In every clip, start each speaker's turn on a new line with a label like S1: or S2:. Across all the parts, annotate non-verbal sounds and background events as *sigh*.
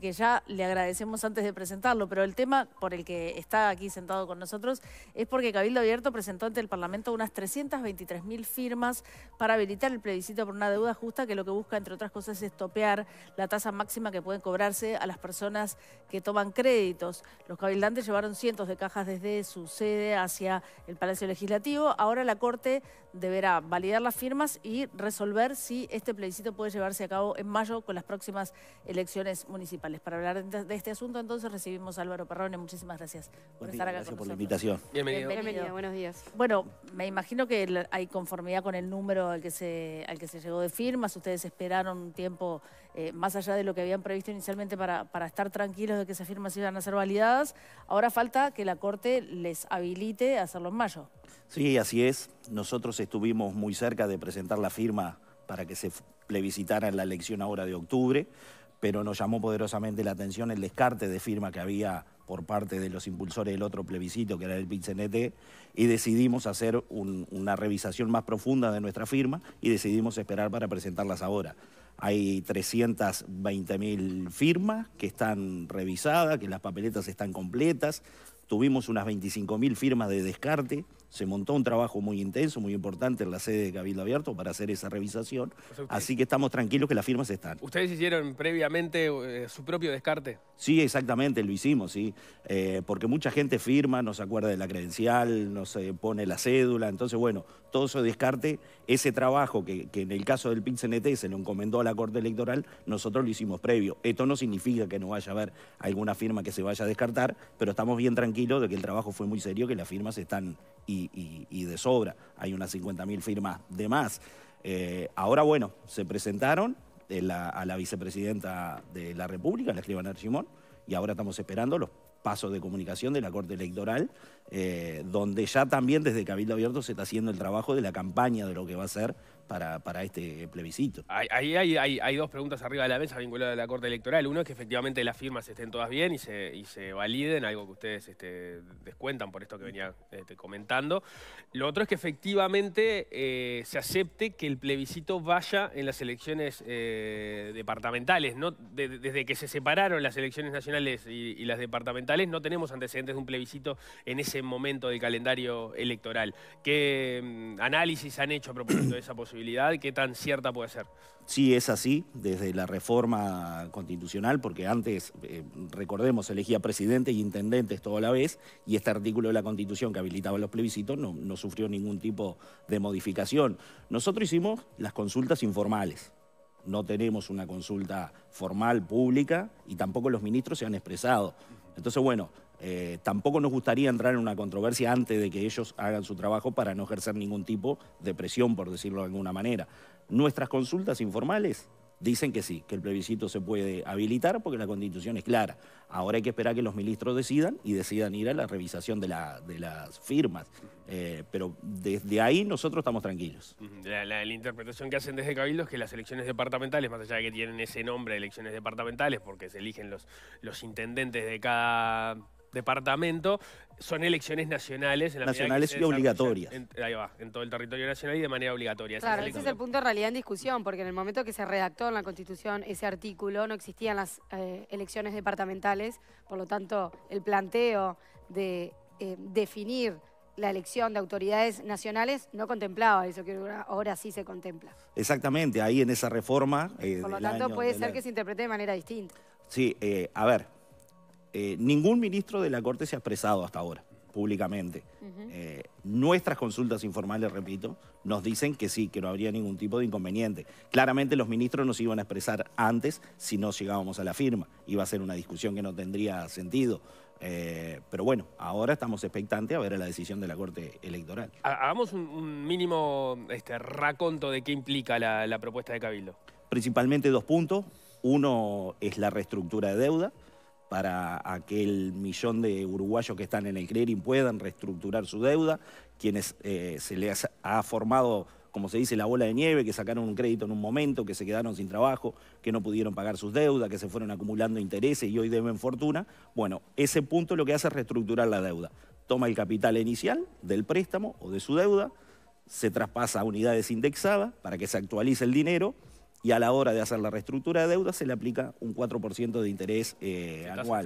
S1: que ya le agradecemos antes de presentarlo, pero el tema por el que está aquí sentado con nosotros es porque Cabildo Abierto presentó ante el Parlamento unas 323.000 firmas para habilitar el plebiscito por una deuda justa que lo que busca, entre otras cosas, es topear la tasa máxima que pueden cobrarse a las personas que toman créditos. Los cabildantes llevaron cientos de cajas desde su sede hacia el Palacio Legislativo. Ahora la Corte deberá validar las firmas y resolver si este plebiscito puede llevarse a cabo en mayo con las próximas elecciones municipales. Para hablar de este asunto, entonces recibimos a Álvaro Perrone. Muchísimas gracias por estar gracias por la invitación.
S2: Bienvenido. Bienvenido.
S1: Buenos días. Bueno, me imagino que hay conformidad con el número al que se, al que se llegó de firmas. Ustedes esperaron un tiempo eh, más allá de lo que habían previsto inicialmente para, estar tranquilos de que esas firmas iban a ser validadas, ahora falta que la Corte les habilite a hacerlo en mayo.
S3: Sí, así es. Nosotros estuvimos muy cerca de presentar la firma para que se plebiscitara en la elección ahora de octubre, pero nos llamó poderosamente la atención el descarte de firma que había por parte de los impulsores del otro plebiscito, que era el Pizzenete, y decidimos hacer una revisación más profunda de nuestra firma y decidimos esperar para presentarlas ahora. Hay 320.000 mil firmas que están revisadas, que las papeletas están completas. Tuvimos unas 25.000 mil firmas de descarte se montó un trabajo muy intenso, muy importante en la sede de Cabildo Abierto para hacer esa revisación. Así que estamos tranquilos que las firmas están.
S2: ¿Ustedes hicieron previamente eh, su propio descarte?
S3: Sí, exactamente, lo hicimos, sí. Eh, porque mucha gente firma, no se acuerda de la credencial, no se pone la cédula. Entonces, bueno, todo ese descarte, ese trabajo que, en el caso del PIC-CNT se lo encomendó a la Corte Electoral, nosotros lo hicimos previo. Esto no significa que no vaya a haber alguna firma que se vaya a descartar, pero estamos bien tranquilos de que el trabajo fue muy serio, que las firmas están y, de sobra. Hay unas 50.000 firmas de más. Eh, ahora, bueno, se presentaron eh, a la vicepresidenta de la República, la escribana Archimón, y ahora estamos esperando los pasos de comunicación de la Corte Electoral, eh, donde ya también desde Cabildo Abierto se está haciendo el trabajo de la campaña de lo que va a ser para, este plebiscito.
S2: hay, dos preguntas arriba de la mesa vinculadas a la Corte Electoral. Uno es que efectivamente las firmas estén todas bien y se, validen, algo que ustedes este, descuentan por esto que venía este, comentando. Lo otro es que efectivamente eh, se acepte que el plebiscito vaya en las elecciones eh, departamentales. ¿no? desde que se separaron las elecciones nacionales y, las departamentales, no tenemos antecedentes de un plebiscito en ese momento de calendario electoral. ¿Qué mm, análisis han hecho a propósito de esa posibilidad? qué tan cierta puede ser.
S3: Sí, es así, desde la reforma constitucional, porque antes, eh, recordemos, elegía presidente y intendentes toda la vez, y este artículo de la Constitución que habilitaba los plebiscitos no, no sufrió ningún tipo de modificación. Nosotros hicimos las consultas informales, no tenemos una consulta formal, pública, y tampoco los ministros se han expresado. Entonces, bueno, eh, tampoco nos gustaría entrar en una controversia antes de que ellos hagan su trabajo para no ejercer ningún tipo de presión, por decirlo de alguna manera. Nuestras consultas informales dicen que sí, que el plebiscito se puede habilitar porque la constitución es clara. Ahora hay que esperar que los ministros decidan y decidan ir a la revisación de,
S2: las
S3: firmas. Eh, pero desde ahí nosotros estamos tranquilos.
S2: La, interpretación que hacen desde Cabildo es que las elecciones departamentales, más allá de que tienen ese nombre, elecciones departamentales, porque se eligen los intendentes de cada departamento, son elecciones nacionales. En la nacionales y obligatorias. ahí va, en todo el territorio nacional y de manera obligatoria. Claro, ese es el
S4: punto de realidad en discusión, porque en el momento que se redactó en la Constitución ese artículo, no existían las eh, elecciones departamentales, por lo tanto, el planteo de eh, definir la elección de autoridades nacionales no contemplaba eso, que ahora sí se contempla.
S3: Exactamente, ahí en esa reforma... Eh, por lo tanto, puede ser que se
S4: interprete de manera distinta.
S3: Sí, a ver, eh, ningún ministro de la Corte se ha expresado hasta ahora públicamente. Eh, nuestras consultas informales, repito, nos dicen que sí, que no habría ningún tipo de inconveniente. Claramente los ministros nos iban a expresar antes si no llegábamos a la firma. Iba a ser una discusión que no tendría sentido. Eh, pero bueno, ahora estamos expectantes a ver la decisión de la Corte Electoral.
S2: Hagamos un, mínimo este, raconto de qué implica la propuesta de Cabildo.
S3: Principalmente dos puntos. Uno es la reestructura de deuda para aquel millón de uruguayos que están en el clearing puedan reestructurar su deuda, quienes eh, se les ha formado, como se dice, la bola de nieve, que sacaron un crédito en un momento, que se quedaron sin trabajo, que no pudieron pagar sus deudas, que se fueron acumulando intereses y hoy deben fortuna. Bueno, ese punto lo que hace es reestructurar la deuda. Toma el capital inicial del préstamo o de su deuda, se traspasa a unidades indexadas para que se actualice el dinero y a la hora de hacer la reestructura de deuda se le aplica un 4% de interés eh, anual.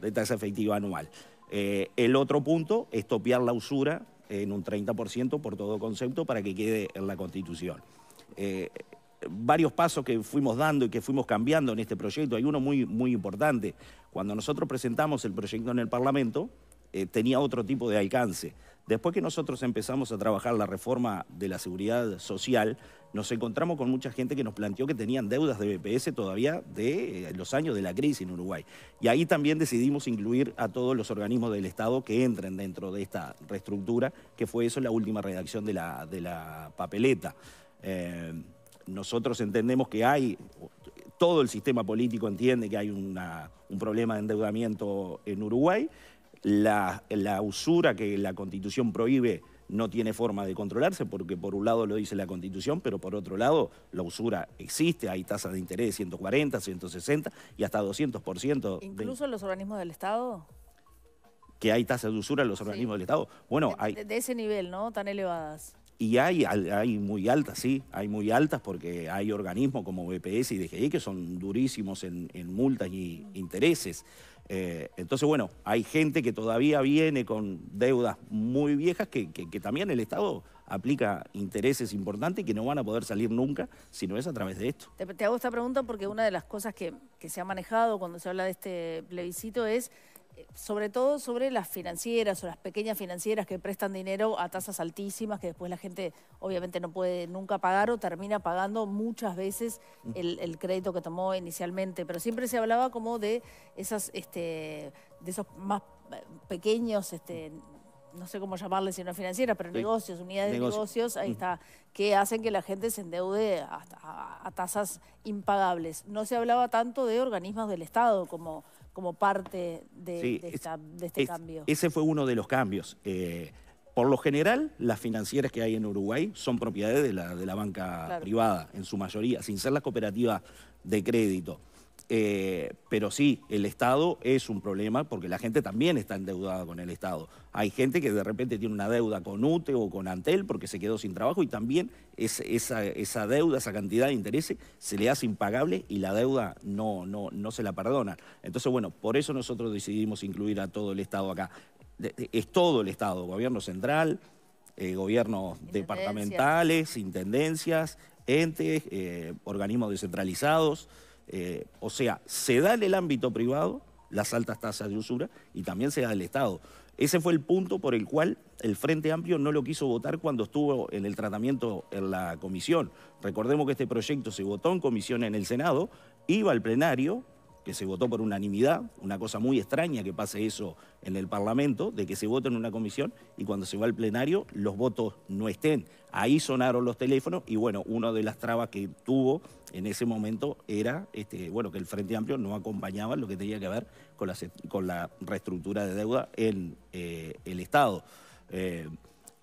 S3: De tasa efectiva anual. Eh, el otro punto es topiar la usura en un 30% por todo concepto para que quede en la Constitución. Eh, varios pasos que fuimos dando y que fuimos cambiando en este proyecto, hay uno muy, muy importante. Cuando nosotros presentamos el proyecto en el Parlamento, tenía otro tipo de alcance. Después que nosotros empezamos a trabajar la reforma de la seguridad social, nos encontramos con mucha gente que nos planteó que tenían deudas de BPS todavía de eh, los años de la crisis en Uruguay. Y ahí también decidimos incluir a todos los organismos del Estado que entren dentro de esta reestructura, que fue eso la última redacción de la, papeleta. Eh, nosotros entendemos que hay, todo el sistema político entiende que hay un problema de endeudamiento en Uruguay. La, la usura que la Constitución prohíbe no tiene forma de controlarse porque por un lado lo dice la Constitución, pero por otro lado la usura existe, hay tasas de interés de 140, 160 y hasta 200%. ¿Incluso
S1: en los organismos del Estado?
S3: Que hay tasas de usura en los organismos del Estado. Bueno, de, hay...
S1: De ese nivel, ¿no? Tan elevadas.
S3: Y hay, hay muy altas, sí, hay muy altas porque hay organismos como BPS y DGI que son durísimos en, en multas y intereses. Eh, entonces, bueno, hay gente que todavía viene con deudas muy viejas que, también el Estado aplica intereses importantes que no van a poder salir nunca si no es a través de esto.
S1: Te, hago esta pregunta porque una de las cosas que, que se ha manejado cuando se habla de este plebiscito es sobre todo sobre las financieras o las pequeñas financieras que prestan dinero a tasas altísimas que después la gente obviamente no puede nunca pagar o termina pagando muchas veces el, crédito que tomó inicialmente. Pero siempre se hablaba como de esas, este, de esos más pequeños este, no sé cómo llamarles, sino financieras, pero negocios, unidades de negocios, ahí mm. está, que hacen que la gente se endeude a tasas impagables. No se hablaba tanto de organismos del Estado como, como parte de, este cambio. Ese
S3: fue uno de los cambios. Eh, por lo general, las financieras que hay en Uruguay son propiedades de la, de la banca privada, en su mayoría, sin ser las cooperativas de crédito. Eh, pero sí, el Estado es un problema porque la gente también está endeudada con el Estado. Hay gente que de repente tiene una deuda con UTE o con Antel porque se quedó sin trabajo y también esa, deuda, esa cantidad de intereses se le hace impagable y la deuda no, no, no se la perdona. Entonces, bueno, por eso nosotros decidimos incluir a todo el Estado acá. Es todo el Estado, gobierno central, eh, gobiernos departamentales, intendencias, entes, eh, organismos descentralizados. Eh, o sea, se da en el ámbito privado las altas tasas de usura y también se da el Estado. Ese fue el punto por el cual el Frente Amplio no lo quiso votar cuando estuvo en el tratamiento en la comisión. Recordemos que este proyecto se votó en comisión en el Senado, iba al plenario, que se votó por unanimidad, una cosa muy extraña que pase eso en el Parlamento, de que se vote en una comisión y cuando se va al plenario los votos no estén. Ahí sonaron los teléfonos y bueno, una de las trabas que tuvo en ese momento era este, bueno, que el Frente Amplio no acompañaba lo que tenía que ver con la, con la reestructura de deuda en eh, el Estado. Eh,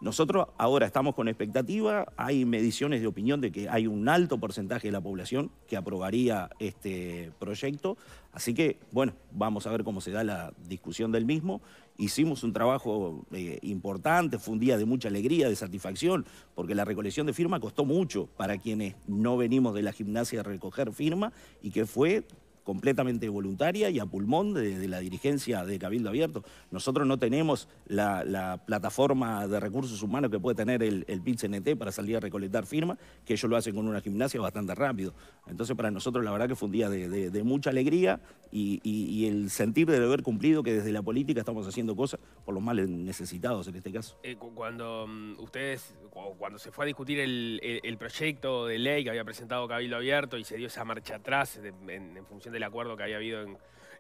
S3: nosotros ahora estamos con expectativa, hay mediciones de opinión de que hay un alto porcentaje de la población que aprobaría este proyecto, así que bueno, vamos a ver cómo se da la discusión del mismo. Hicimos un trabajo eh, importante, fue un día de mucha alegría, de satisfacción, porque la recolección de firma costó mucho para quienes no venimos de la gimnasia a recoger firma y que fue completamente voluntaria y a pulmón de, la dirigencia de Cabildo Abierto. Nosotros no tenemos la, plataforma de recursos humanos que puede tener el, el para salir a recolectar firmas, que ellos lo hacen con una gimnasia bastante rápido. Entonces para nosotros la verdad que fue un día de, mucha alegría y, el sentir de haber cumplido que desde la política estamos haciendo cosas por los males necesitados en este caso.
S2: Eh, cuando mm, ustedes, cuando se fue a discutir el, proyecto de ley que había presentado Cabildo Abierto y se dio esa marcha atrás en, en función del acuerdo que había habido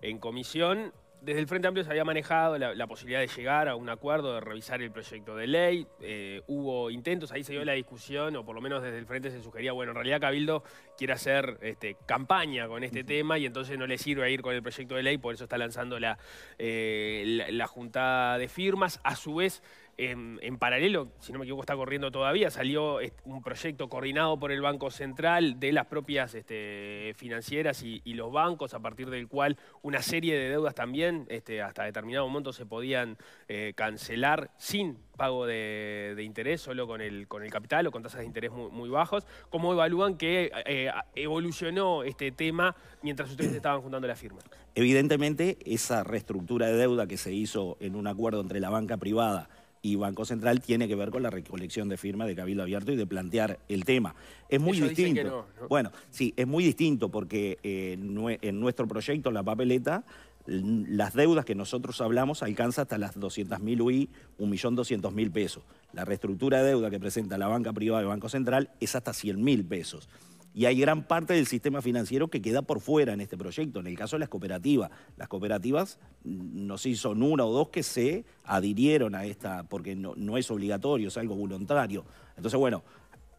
S2: en, comisión. Desde el Frente Amplio se había manejado la, posibilidad de llegar a un acuerdo, de revisar el proyecto de ley. Eh, hubo intentos, ahí se dio la discusión, o por lo menos desde el Frente se sugería, bueno, en realidad Cabildo quiere hacer este, campaña con este tema y entonces no le sirve ir con el proyecto de ley, por eso está lanzando la, eh, la, la juntada de firmas. A su vez, en, paralelo, si no me equivoco, está corriendo todavía, salió un proyecto coordinado por el Banco Central de las propias este, financieras y, los bancos, a partir del cual una serie de deudas también este, hasta determinado monto se podían eh, cancelar sin pago de, interés, solo con el, con el capital o con tasas de interés muy, bajos. ¿Cómo evalúan que eh, evolucionó este tema mientras ustedes estaban juntando la firma?
S3: Evidentemente, esa reestructura de deuda que se hizo en un acuerdo entre la banca privada, y Banco Central tiene que ver con la recolección de firmas de Cabildo Abierto y de plantear el tema. Es muy distinto. Bueno, sí, es muy distinto porque eh, en nuestro proyecto, la papeleta, las deudas que nosotros hablamos alcanza hasta las 200.000 UI, 1.200.000 pesos. La reestructura de deuda que presenta la banca privada de Banco Central es hasta 100.000 pesos y hay gran parte del sistema financiero que queda por fuera en este proyecto. En el caso de las cooperativas, las cooperativas mm, no sé si son una o dos que se adhirieron a esta, porque no, es obligatorio, es algo voluntario. Entonces, bueno,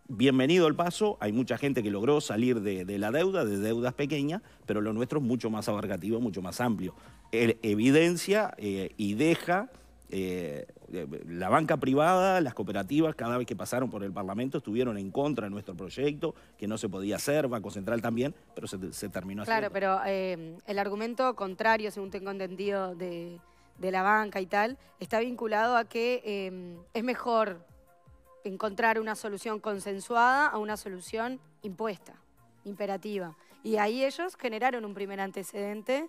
S3: bienvenido el paso, hay mucha gente que logró salir de, la deuda, de deudas pequeñas, pero lo nuestro es mucho más abarcativo, mucho más amplio. El, evidencia eh, y deja eh, eh, la banca privada, las cooperativas, cada vez que pasaron por el Parlamento, estuvieron en contra de nuestro proyecto, que no se podía hacer, Banco Central también, pero se, terminó claro, Claro,
S4: pero eh, el argumento contrario, según tengo entendido, de, la banca y tal, está vinculado a que eh, es mejor encontrar una solución consensuada a una solución impuesta, imperativa. Y ahí ellos generaron un primer antecedente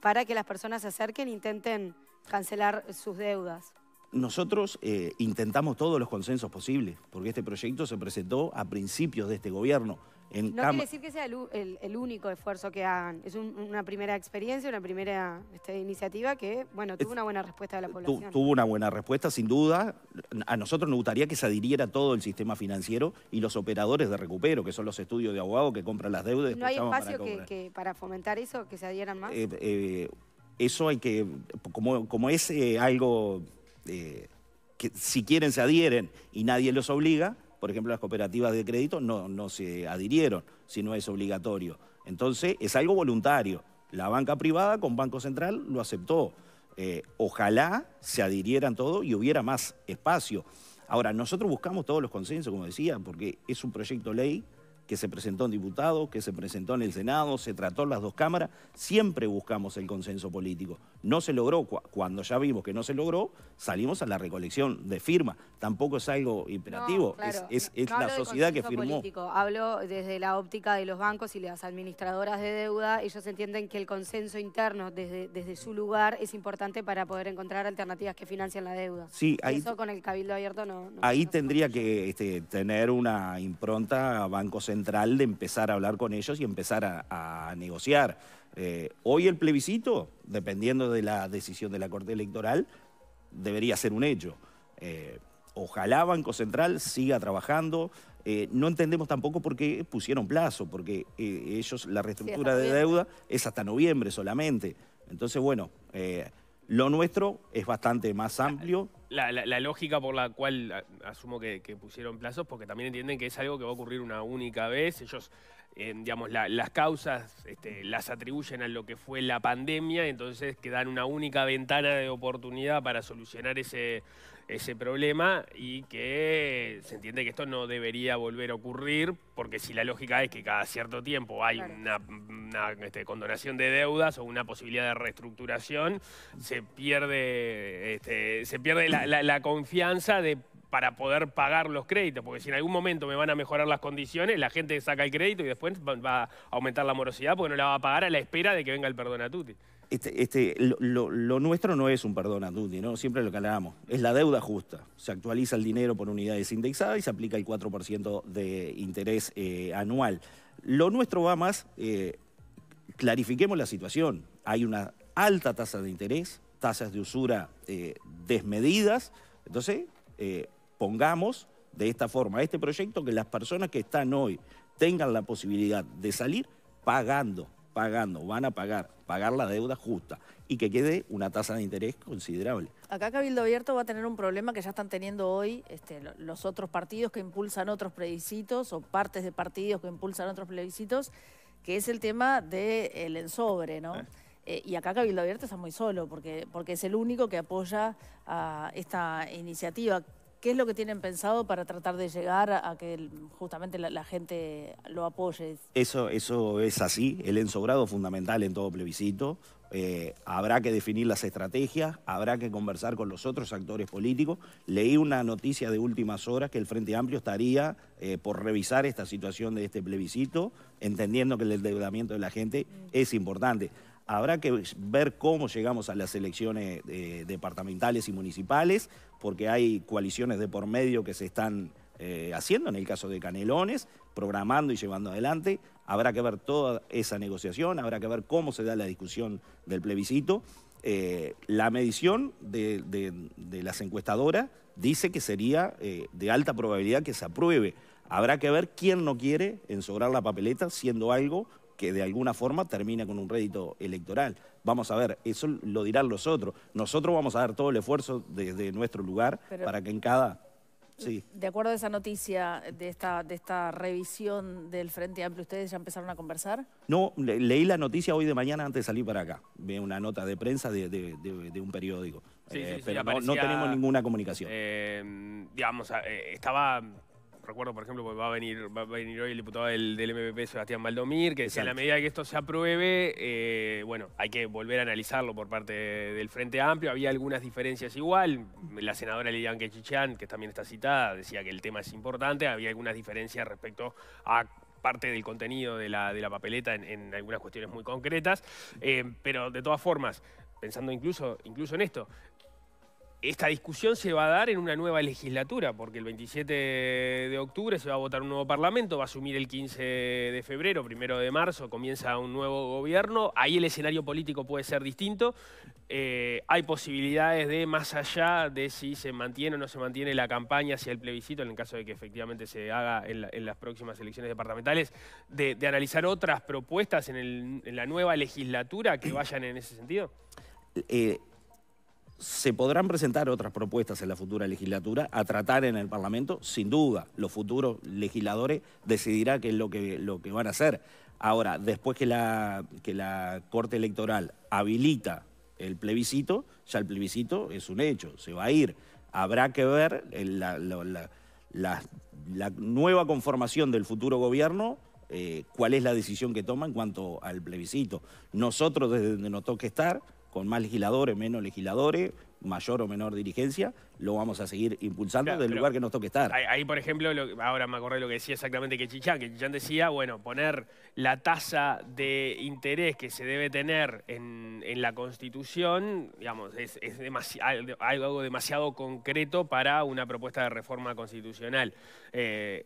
S4: para que las personas se acerquen e intenten cancelar sus deudas.
S3: Nosotros eh, intentamos todos los consensos posibles, porque este proyecto se presentó a principios de este gobierno. no quiere decir
S4: que sea el, único esfuerzo que hagan. Es una primera experiencia, una primera este, iniciativa que, bueno, tuvo una buena respuesta de la población. tuvo
S3: una buena respuesta, sin duda. A nosotros nos gustaría que se adhiriera todo el sistema financiero y los operadores de recupero, que son los estudios de abogados que compran las deudas. ¿No hay espacio
S4: para, fomentar eso, que se adhieran más? Eh,
S3: eh, eso hay que, como, es algo eh, que si quieren se adhieren y nadie los obliga, por ejemplo las cooperativas de crédito no, no se adhirieron si no es obligatorio. Entonces es algo voluntario. La banca privada con Banco Central lo aceptó. Eh, ojalá se adhirieran todo y hubiera más espacio. Ahora, nosotros buscamos todos los consensos, como decía, porque es un proyecto ley que se presentó en diputados, que se presentó en el Senado, se trató en las dos cámaras, siempre buscamos el consenso político. No se logró, cuando ya vimos que no se logró, salimos a la recolección de firma. Tampoco es algo imperativo, es, la sociedad que firmó. Político.
S4: Hablo desde la óptica de los bancos y las administradoras de deuda, ellos entienden que el consenso interno desde, su lugar es importante para poder encontrar alternativas que financien la deuda.
S3: Sí, ahí, eso
S4: con el cabildo abierto no...
S3: ahí tendría que este, tener una impronta a Banco Central de empezar a hablar con ellos y empezar a, negociar. Eh, hoy el plebiscito, dependiendo de la decisión de la Corte Electoral, debería ser un hecho. Eh, ojalá Banco Central siga trabajando. Eh, no entendemos tampoco por qué pusieron plazo, porque ellos, la reestructura de deuda es hasta noviembre solamente. Entonces, bueno, lo nuestro es bastante más amplio
S2: la, lógica por la cual asumo que, pusieron plazos, porque también entienden que es algo que va a ocurrir una única vez. Ellos, eh, digamos, las causas este, las atribuyen a lo que fue la pandemia, entonces quedan una única ventana de oportunidad para solucionar ese, ese problema y que se entiende que esto no debería volver a ocurrir, porque si la lógica es que cada cierto tiempo hay una, este, condonación de deudas o una posibilidad de reestructuración, se pierde, este, se pierde la, confianza de, para poder pagar los créditos, porque si en algún momento me van a mejorar las condiciones, la gente saca el crédito y después va a aumentar la morosidad porque no la va a pagar a la espera de que venga el perdón a Tuti.
S3: Este, este, lo, nuestro no es un perdón a Dundi, ¿no? siempre lo que es la deuda justa. Se actualiza el dinero por unidades indexadas y se aplica el 4% de interés eh, anual. Lo nuestro va más, eh, clarifiquemos la situación, hay una alta tasa de interés, tasas de usura eh, desmedidas, entonces pongamos de esta forma este proyecto que las personas que están hoy tengan la posibilidad de salir pagando pagando, van a pagar, pagar la deuda justa y que quede una tasa de interés considerable.
S1: Acá Cabildo Abierto va a tener un problema que ya están teniendo hoy este, los otros partidos que impulsan otros plebiscitos o partes de partidos que impulsan otros plebiscitos, que es el tema del de eh, ensobre, ¿no? Eh, y acá Cabildo Abierto está muy solo porque, porque es el único que apoya a esta iniciativa ¿Qué es lo que tienen pensado para tratar de llegar a que justamente la, gente lo apoye?
S3: Eso, eso es así, el ensobrado fundamental en todo plebiscito. Eh, habrá que definir las estrategias, habrá que conversar con los otros actores políticos. Leí una noticia de últimas horas que el Frente Amplio estaría eh, por revisar esta situación de este plebiscito, entendiendo que el endeudamiento de la gente es importante. Habrá que ver cómo llegamos a las elecciones eh, departamentales y municipales, porque hay coaliciones de por medio que se están eh, haciendo, en el caso de Canelones, programando y llevando adelante. Habrá que ver toda esa negociación, habrá que ver cómo se da la discusión del plebiscito. Eh, la medición de, las encuestadoras dice que sería de alta probabilidad que se apruebe. Habrá que ver quién no quiere ensobrar la papeleta siendo algo que de alguna forma termina con un rédito electoral. Vamos a ver, eso lo dirán los otros. Nosotros vamos a dar todo el esfuerzo desde nuestro lugar para que en cada... Sí.
S1: De acuerdo a esa noticia, de esta, de esta revisión del Frente Amplio, ¿ustedes ya empezaron a conversar?
S3: No, leí la noticia hoy de mañana antes de salir para acá. Ve una nota de prensa de, un periódico.
S2: Eh, pero no, tenemos ninguna comunicación. Eh, digamos, eh, estaba recuerdo, por ejemplo, que va a venir, hoy el diputado del, MPP, Sebastián Valdomir, que decía, a la medida que esto se apruebe, eh, bueno, hay que volver a analizarlo por parte del Frente Amplio. Había algunas diferencias igual. La senadora Lilian Quechichán, que también está citada, decía que el tema es importante. Había algunas diferencias respecto a parte del contenido de la, papeleta en, algunas cuestiones muy concretas. Eh, pero de todas formas, pensando incluso, incluso en esto, esta discusión se va a dar en una nueva legislatura, porque el 27 de octubre se va a votar un nuevo parlamento, va a asumir el 15 de febrero, primero de marzo, comienza un nuevo gobierno. Ahí el escenario político puede ser distinto. Eh, hay posibilidades de, más allá de si se mantiene o no se mantiene la campaña hacia el plebiscito, en el caso de que efectivamente se haga en, las próximas elecciones departamentales, de, analizar otras propuestas en, la nueva legislatura que *clears throat* vayan en ese sentido.
S3: Eh, se podrán presentar otras propuestas en la futura legislatura a tratar en el Parlamento, sin duda. Los futuros legisladores decidirán qué es lo que, lo que van a hacer. Ahora, después que la, la Corte Electoral habilita el plebiscito, ya el plebiscito es un hecho, se va a ir. Habrá que ver eh, la, nueva conformación del futuro gobierno eh, cuál es la decisión que toma en cuanto al plebiscito. Nosotros, desde donde nos toque estar, con más legisladores, menos legisladores, mayor o menor dirigencia, lo vamos a seguir impulsando desde del lugar que nos toque estar.
S2: Ahí, por ejemplo, ahora me acordé lo que decía exactamente que Chichán, que Chichán decía, bueno, poner la tasa de interés que se debe tener en, la Constitución, digamos, es, algo demasiado concreto para una propuesta de reforma constitucional. Eh,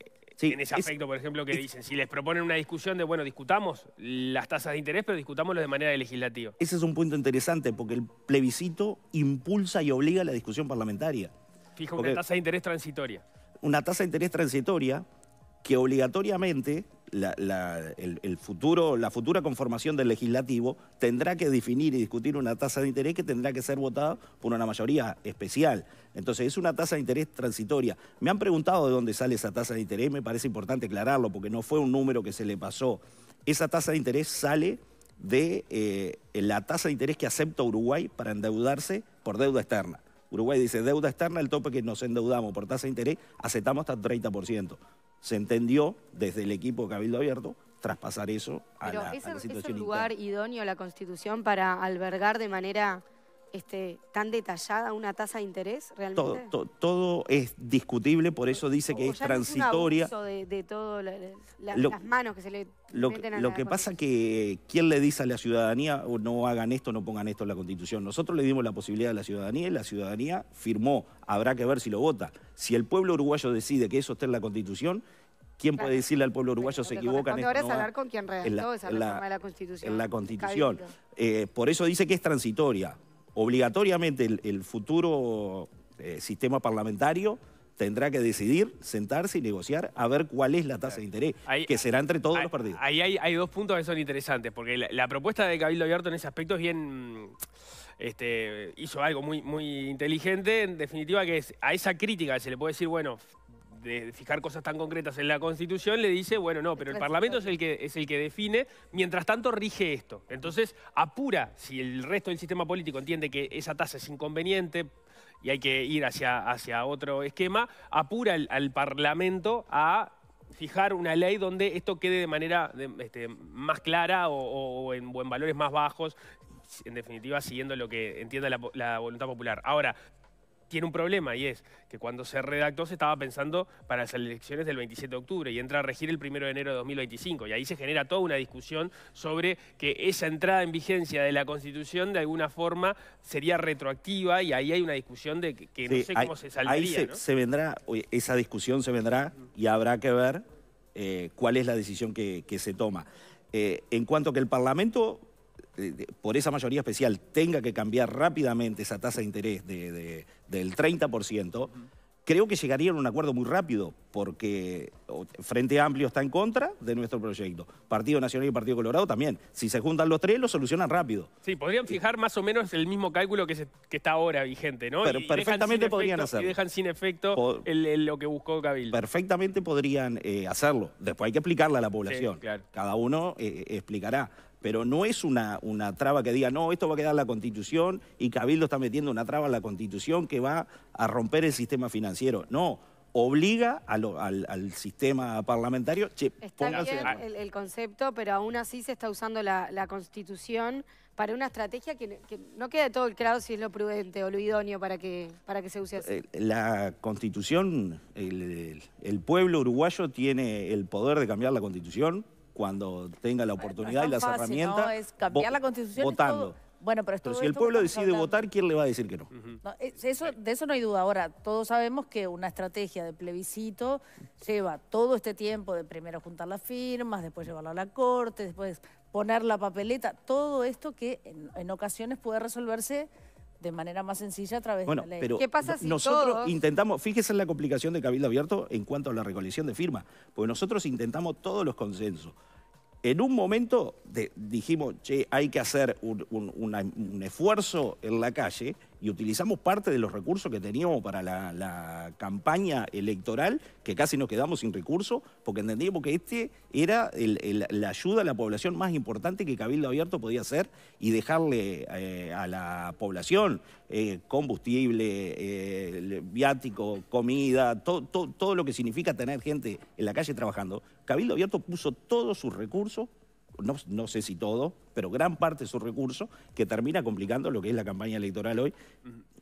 S2: en ese aspecto, por ejemplo, que dicen, si les proponen una discusión de, bueno, discutamos las tasas de interés, pero discutámoslo de manera legislativa.
S3: Ese es un punto interesante, porque el plebiscito impulsa y obliga a la discusión parlamentaria.
S2: Fija una tasa de interés transitoria.
S3: Una tasa de interés transitoria que obligatoriamente la, el, futuro, la futura conformación del legislativo tendrá que definir y discutir una tasa de interés que tendrá que ser votada por una mayoría especial. Entonces, es una tasa de interés transitoria. Me han preguntado de dónde sale esa tasa de interés, me parece importante aclararlo, porque no fue un número que se le pasó. Esa tasa de interés sale de eh, la tasa de interés que acepta Uruguay para endeudarse por deuda externa. Uruguay dice deuda externa, el tope que nos endeudamos por tasa de interés, aceptamos hasta 30% se entendió desde el equipo de Cabildo Abierto traspasar eso a la, ¿es lugar
S4: idóneo la Constitución para albergar de manera este, tan detallada una tasa de interés realmente?
S3: Todo, es discutible, por eso dice que es transitoria.
S4: de, las manos que se le Lo que pasa
S3: que quién le dice a la ciudadanía oh, no hagan esto, no pongan esto en la Constitución. Nosotros le dimos la posibilidad a la ciudadanía y la ciudadanía firmó. Habrá que ver si lo vota. Si el pueblo uruguayo decide que eso esté en la Constitución, ¿Quién puede decirle al pueblo uruguayo se equivocan? Ahora es hablar con quien esa de la
S4: Constitución. En la Constitución.
S3: Eh, por eso dice que es transitoria obligatoriamente el, futuro eh, sistema parlamentario tendrá que decidir, sentarse y negociar a ver cuál es la tasa de interés, que será entre todos
S2: los partidos. Ahí hay, dos puntos que son interesantes, porque la, propuesta de Cabildo Abierto en ese aspecto es bien... Este, hizo algo muy, muy inteligente, en definitiva, que es a esa crítica se le puede decir, bueno, de fijar cosas tan concretas en la Constitución, le dice, bueno, no, pero el Parlamento es el que, es el que define, mientras tanto rige esto. Entonces, apura, si el resto del sistema político entiende que esa tasa es inconveniente, y hay que ir hacia, hacia otro esquema, apura al, Parlamento a fijar una ley donde esto quede de manera este, más clara o, en, valores más bajos, en definitiva siguiendo lo que entienda la, la voluntad popular. Ahora, tiene un problema y es que cuando se redactó se estaba pensando para las elecciones del 27 de octubre y entra a regir el 1 de enero de 2025 y ahí se genera toda una discusión sobre que esa entrada en vigencia de la Constitución de alguna forma sería retroactiva y ahí hay una discusión de que, no sé cómo se saldría. Ahí se,
S3: vendrá, esa discusión se vendrá y habrá que ver eh, cuál es la decisión que, se toma. Eh, en cuanto a que el Parlamento por esa mayoría especial tenga que cambiar rápidamente esa tasa de interés del 30%, creo que llegarían a un acuerdo muy rápido, porque Frente Amplio está en contra de nuestro proyecto. Partido Nacional y Partido Colorado también. Si se juntan los tres, lo solucionan rápido.
S2: Sí, podrían fijar más o menos el mismo cálculo que, está ahora vigente, ¿no? Pero y perfectamente podrían hacerlo. Y dejan sin efecto lo que buscó Cabildo.
S3: Perfectamente podrían eh, hacerlo. Después hay que explicarle a la población. Cada uno eh, eh, explicará pero no es una, una traba que diga, no, esto va a quedar en la Constitución y Cabildo está metiendo una traba en la Constitución que va a romper el sistema financiero. No, obliga al, sistema parlamentario. está bien
S4: el, concepto, pero aún así se está usando la, Constitución para una estrategia que, no queda todo el claro si es lo prudente o lo idóneo para que, para que se use así. Eh,
S3: la Constitución, el pueblo uruguayo tiene el poder de cambiar la Constitución cuando tenga la oportunidad y las herramientas. es cambiar la constitución. Votando.
S1: Bueno, pero, pero si el pueblo decide votar,
S3: ¿quién le va a decir que no?
S1: eso, de eso no hay duda. Ahora, todos sabemos que una estrategia de plebiscito lleva todo este tiempo de primero juntar las firmas, después llevarlo a la corte, después poner la papeleta, todo esto que en ocasiones puede resolverse de manera más sencilla a través de la ley. Pero ¿Qué pasa nosotros
S3: intentamos, fíjese en la complicación de Cabildo Abierto en cuanto a la recolección de firmas, porque nosotros intentamos todos los consensos. En un momento dijimos, che, hay que hacer un, esfuerzo en la calle y utilizamos parte de los recursos que teníamos para la, campaña electoral, que casi nos quedamos sin recursos, porque entendíamos que este era la ayuda a la población más importante que Cabildo Abierto podía hacer y dejarle eh, a la población eh, combustible, eh, viático, comida, todo lo que significa tener gente en la calle trabajando. Cabildo Abierto puso todos sus recursos, no, no sé si todo, pero gran parte de sus recursos, que termina complicando lo que es la campaña electoral hoy,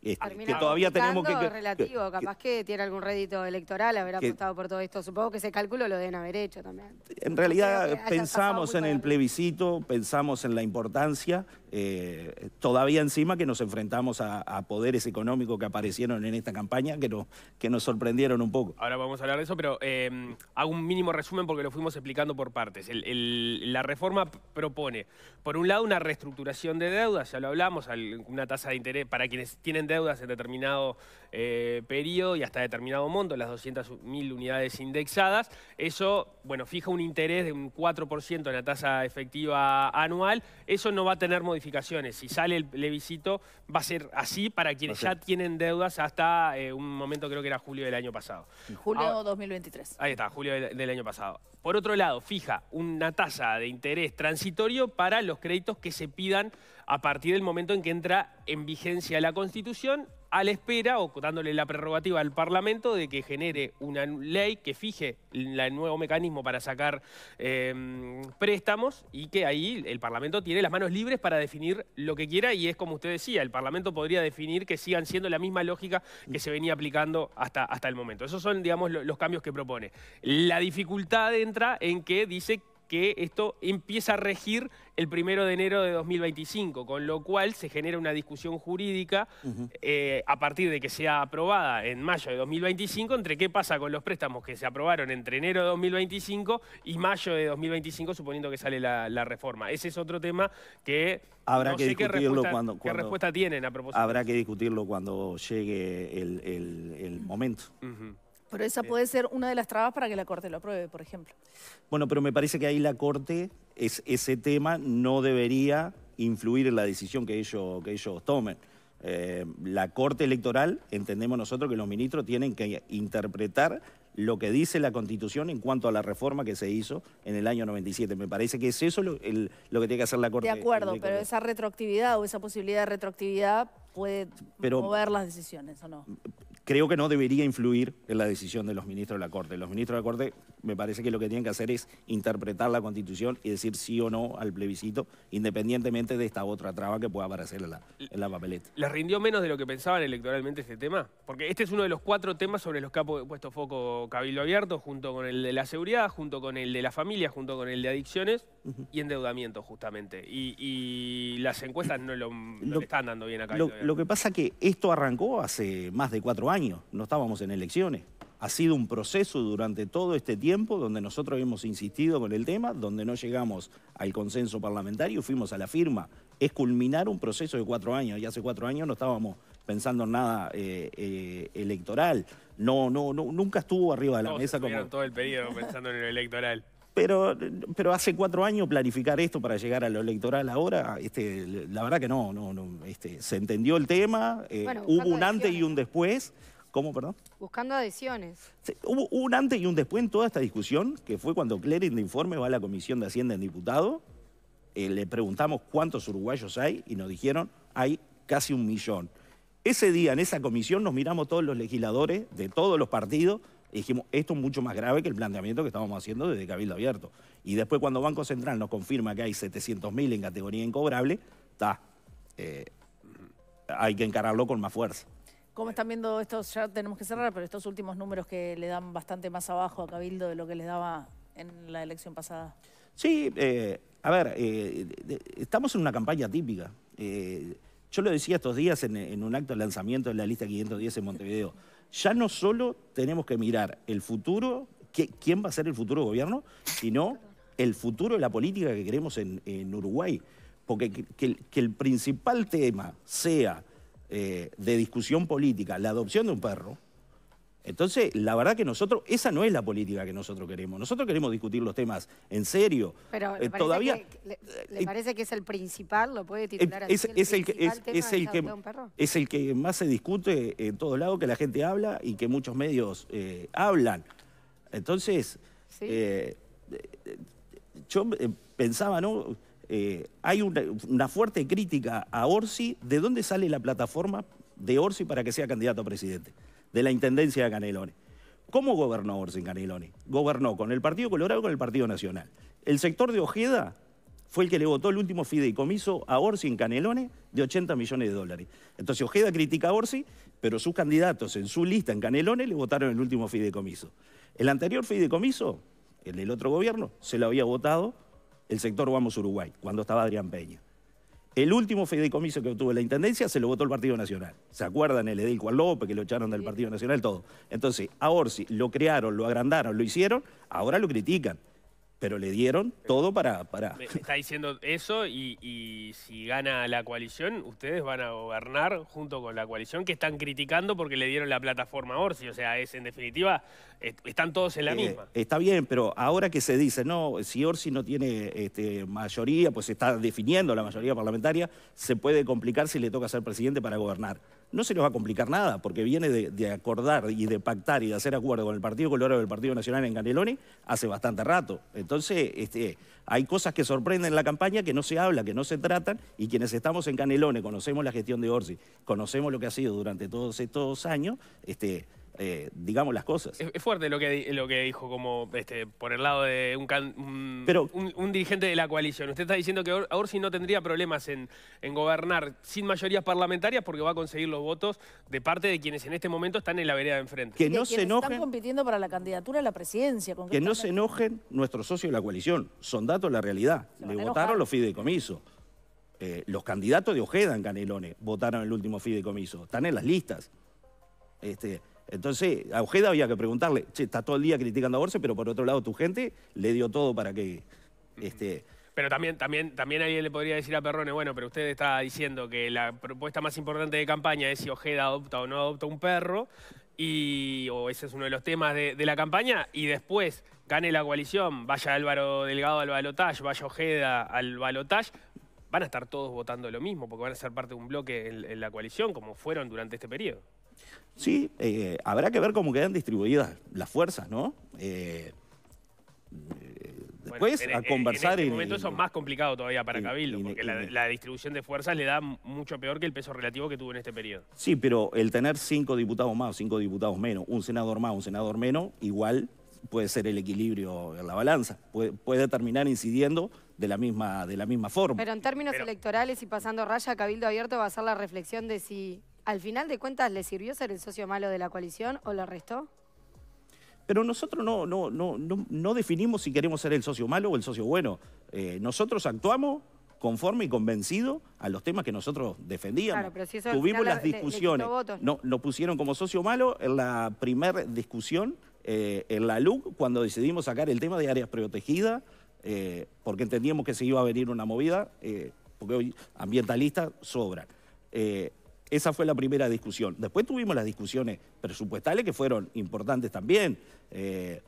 S3: este, que todavía tenemos que... relativo,
S4: capaz que tiene algún rédito electoral haber apostado por todo esto. Supongo que ese cálculo lo deben haber hecho también.
S3: En realidad pensamos en el plebiscito, pensamos en la importancia eh, todavía encima que nos enfrentamos a, poderes económicos que aparecieron en esta campaña que, que nos sorprendieron un poco.
S2: Ahora vamos a hablar de eso, pero eh, hago un mínimo resumen porque lo fuimos explicando por partes. la reforma propone, por un lado, una reestructuración de deudas, ya lo hablamos, una tasa de interés para quienes tienen deudas en determinado eh, periodo y hasta determinado monto, las 200.000 unidades indexadas. Eso, bueno, fija un interés de un 4% en la tasa efectiva anual. Eso no va a tener modificaciones si sale el plebiscito, va a ser así para quienes ya tienen deudas hasta eh, un momento, creo que era julio del año pasado. Julio
S1: 2023.
S2: Ahí está, julio del año pasado. Por otro lado, fija una tasa de interés transitorio para los créditos que se pidan a partir del momento en que entra en vigencia la Constitución, a la espera o dándole la prerrogativa al Parlamento de que genere una ley que fije el nuevo mecanismo para sacar em, préstamos y que ahí el Parlamento tiene las manos libres para definir lo que quiera y es como usted decía, el Parlamento podría definir que sigan siendo la misma lógica que se venía aplicando hasta, hasta el momento. Esos son, digamos, los cambios que propone. La dificultad entra en que dice que esto empieza a regir el primero de enero de 2025, con lo cual se genera una discusión jurídica eh, a partir de que sea aprobada en mayo de 2025 entre qué pasa con los préstamos que se aprobaron entre enero de 2025 y mayo de 2025, suponiendo que sale la, reforma. Ese es otro tema que habrá que discutirlo cuando, qué respuesta tienen a propósito. Habrá
S3: que discutirlo cuando llegue el, momento.
S1: Pero esa puede ser una de las trabas para que la Corte lo apruebe, por ejemplo.
S3: Bueno, pero me parece que ahí la Corte, es, ese tema no debería influir en la decisión que ellos, que ellos tomen. Eh, la Corte Electoral, entendemos nosotros que los ministros tienen que interpretar lo que dice la Constitución en cuanto a la reforma que se hizo en el año 97. Me parece que es eso lo, que tiene que hacer la Corte. De acuerdo, pero
S1: esa retroactividad o esa posibilidad de retroactividad puede mover las decisiones, ¿o no?
S3: creo que no debería influir en la decisión de los ministros de la Corte. Los ministros de la Corte me parece que lo que tienen que hacer es interpretar la Constitución y decir sí o no al plebiscito, independientemente de esta otra traba que pueda aparecer en la, papeleta. ¿Les
S2: rindió menos de lo que pensaban electoralmente este tema? Porque este es uno de los cuatro temas sobre los que ha puesto foco Cabildo Abierto, junto con el de la seguridad, junto con el de la familia, junto con el de adicciones y endeudamiento, justamente. Y, las encuestas no lo, están dando bien acá. lo, lo
S3: que pasa que esto arrancó hace más de cuatro años no estábamos en elecciones. Ha sido un proceso durante todo este tiempo donde nosotros hemos insistido con el tema, donde no llegamos al consenso parlamentario, y fuimos a la firma. Es culminar un proceso de cuatro años y hace cuatro años no estábamos pensando en nada eh, eh, electoral. No, no, no, nunca estuvo arriba de la mesa como. todo
S2: el periodo pensando en lo electoral
S3: pero, hace cuatro años planificar esto para llegar a lo electoral ahora, este, la verdad que no, no, este, se entendió el tema, eh, hubo un antes y un después. ¿Cómo, perdón?
S4: Buscando adhesiones.
S3: hubo un antes y un después en toda esta discusión, que fue cuando Clerin de Informe va a la Comisión de Hacienda en Diputado, eh, le preguntamos cuántos uruguayos hay y nos dijeron hay casi un millón. Ese día en esa comisión nos miramos todos los legisladores de todos los partidos y dijimos, esto es mucho más grave que el planteamiento que estábamos haciendo desde Cabildo Abierto. Y después cuando Banco Central nos confirma que hay 700.000 en categoría incobrable, está, eh, hay que encararlo con más fuerza.
S1: ¿Cómo están viendo estos? Ya tenemos que cerrar, pero estos últimos números que le dan bastante más abajo a Cabildo de lo que les daba en la elección pasada.
S3: Sí, eh, a ver, eh, estamos en una campaña típica. yo lo decía estos días en, en un acto de lanzamiento de la lista 510 en Montevideo ya no solo tenemos que mirar el futuro, quién va a ser el futuro gobierno, sino el futuro de la política que queremos en, Uruguay. Porque que, el principal tema sea eh, de discusión política la adopción de un perro, entonces, la verdad que nosotros, esa no es la política que nosotros queremos. Nosotros queremos discutir los temas en serio.
S4: Pero eh, le todavía. parece que es el principal? ¿Lo puede eh, titular así? Es, el, es
S3: el que, más se discute en todos lados, que la gente habla y que muchos medios eh, hablan. Entonces, yo pensaba, ¿no? hay una fuerte crítica a Orsi. ¿De dónde sale la plataforma de Orsi para que sea candidato a presidente? de la Intendencia de Canelones. ¿Cómo gobernó en Canelones? Gobernó con el Partido Colorado y con el Partido Nacional. El sector de Ojeda fue el que le votó el último fideicomiso a Orsi en Canelones de 80 millones de dólares. Entonces Ojeda critica a Orsi, pero sus candidatos en su lista en Canelones le votaron el último fideicomiso. El anterior fideicomiso, el del otro gobierno, se lo había votado el sector Vamos Uruguay, cuando estaba Adrián Peña. El último fideicomiso que obtuvo la Intendencia se lo votó el Partido Nacional. ¿Se acuerdan? El Edil Juan López, que lo echaron del Partido Nacional, todo. Entonces, ahora sí, lo crearon, lo agrandaron, lo hicieron, ahora lo critican pero le dieron todo para... para.
S2: está diciendo eso y, si gana la coalición, ustedes van a gobernar junto con la coalición que están criticando porque le dieron la plataforma a Orsi. O sea, es en definitiva, están todos en la eh, misma.
S3: Está bien, pero ahora que se dice, no, si Orsi no tiene este, mayoría, pues está definiendo la mayoría parlamentaria, se puede complicar si le toca ser presidente para gobernar no se nos va a complicar nada, porque viene de, acordar y de pactar y de hacer acuerdo con el Partido Colorado del Partido Nacional en Canelones hace bastante rato. Entonces, este, hay cosas que sorprenden la campaña que no se habla, que no se tratan, y quienes estamos en Canelones, conocemos la gestión de Orsi, conocemos lo que ha sido durante todos estos años, este, eh, digamos las
S2: cosas. Es, fuerte lo que, lo que dijo, como este, por el lado de un, un, dirigente de la coalición. Usted está diciendo que ahora sí no tendría problemas en, en gobernar sin mayorías parlamentarias porque va a conseguir los votos de parte de quienes en este momento están en la vereda de enfrente. Que no se enojen.
S1: Están compitiendo para la candidatura a la presidencia. Que
S3: no se enojen nuestros socios de la coalición. Son datos de la realidad. Le votaron los fideicomisos. Eh, los candidatos de Ojeda en Canelones votaron el último fideicomiso. Están en las listas. Este, entonces, a Ojeda había que preguntarle, che, está todo el día criticando a Borse, pero por otro lado tu gente le dio todo para que... Este,
S2: pero también, también, también alguien le podría decir a Perrone, bueno, pero usted está diciendo que la propuesta más importante de campaña es si Ojeda adopta o no adopta un perro, y, o ese es uno de los temas de, la campaña, y después gane la coalición, vaya Álvaro Delgado al balotaje, vaya Ojeda al balotaje, van a estar todos votando lo mismo, porque van a ser parte de un bloque en, en la coalición, como fueron durante este periodo.
S3: Sí, eh, habrá que ver cómo quedan distribuidas las fuerzas, ¿no?
S2: Eh, eh, después a e-, e-, conversar. En este momento eso es más complicado todavía para Cabildo, porque la, distribución de fuerzas le da mucho peor que el peso relativo que tuvo en este periodo.
S3: Sí, pero el tener cinco diputados más, cinco diputados menos, un senador más, un senador menos, igual puede ser el equilibrio en la balanza. Puede, terminar incidiendo de la, misma, de la misma forma. Pero en términos
S4: electorales y pasando raya, Cabildo Abierto va a hacer la reflexión de si ¿Al final de cuentas le sirvió ser el socio malo de la coalición o lo arrestó?
S3: Pero nosotros no, no, no, no, definimos si queremos ser el socio malo o el socio bueno. Eh, nosotros actuamos conforme y convencido a los temas que nosotros defendíamos. Tuvimos las discusiones. No, nos pusieron como socio malo en la primera discusión eh, en la LUC cuando decidimos sacar el tema de áreas protegidas, eh, porque entendíamos que se iba a venir una movida, porque hoy ambientalistas sobran. Esa fue la primera discusión. Después tuvimos las discusiones presupuestales que fueron importantes también, eh,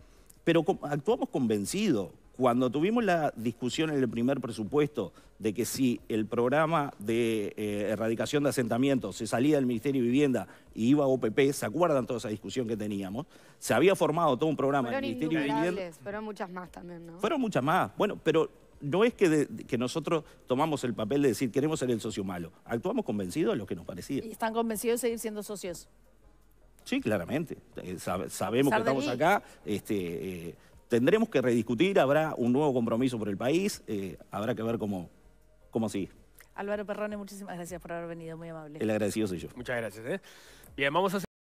S3: pero actuamos convencidos. Cuando tuvimos la discusión en el primer presupuesto de que si el programa de eh, erradicación de asentamientos se salía del Ministerio de Vivienda y iba a OPP, ¿se acuerdan toda esa discusión que teníamos? Se había formado todo un programa del Ministerio de Vivienda.
S4: Fueron muchas más también, ¿no?
S3: Fueron muchas más. Bueno, pero no es que, que, nosotros tomamos el papel de decir queremos ser el socio malo. Actuamos convencidos de lo que nos parecía. ¿Y
S1: están convencidos de seguir siendo socios? Sí, claramente.
S3: Eh, sabemos que estamos acá. Este, eh, tendremos que rediscutir, habrá un nuevo compromiso por el país, eh, habrá que ver cómo, cómo sigue.
S1: Álvaro Perrone, muchísimas gracias por haber venido, muy amable. El
S3: agradecido soy yo. Muchas gracias. Bien, vamos a